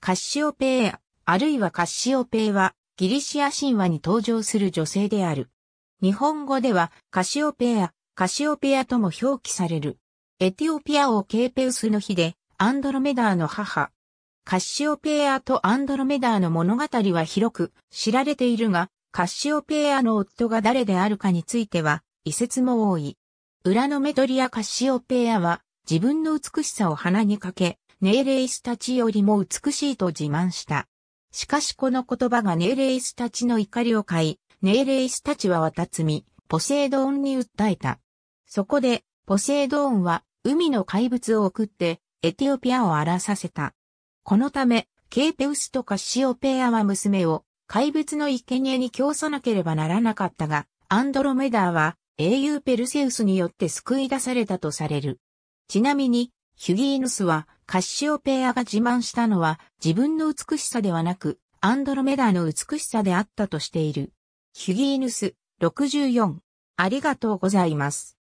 カッシオペーア、あるいはカッシオペーは、ギリシア神話に登場する女性である。日本語では、カシオペア、カシオペアとも表記される。エティオピア王ケーペウスの日で、アンドロメダーの母。カッシオペアとアンドロメダーの物語は広く知られているが、カッシオペアの夫が誰であるかについては、異説も多い。裏のメドリアカッシオペアは、自分の美しさを鼻にかけ、ネーレイスたちよりも美しいと自慢した。しかしこの言葉がネーレイスたちの怒りを買い、ネーレイスたちは渡み、ポセイドンに訴えた。そこで、ポセイドンは、海の怪物を送って、エテオピアを荒らさせた。このため、ケーペウスとかシオペアは娘を、怪物の生贄に供さなければならなかったが、アンドロメダーは、英雄ペルセウスによって救い出されたとされる。ちなみに、ヒュギーヌスは、カッシオペアが自慢したのは、自分の美しさではなく、アンドロメダの美しさであったとしている。ヒュギーヌス、64。ありがとうございます。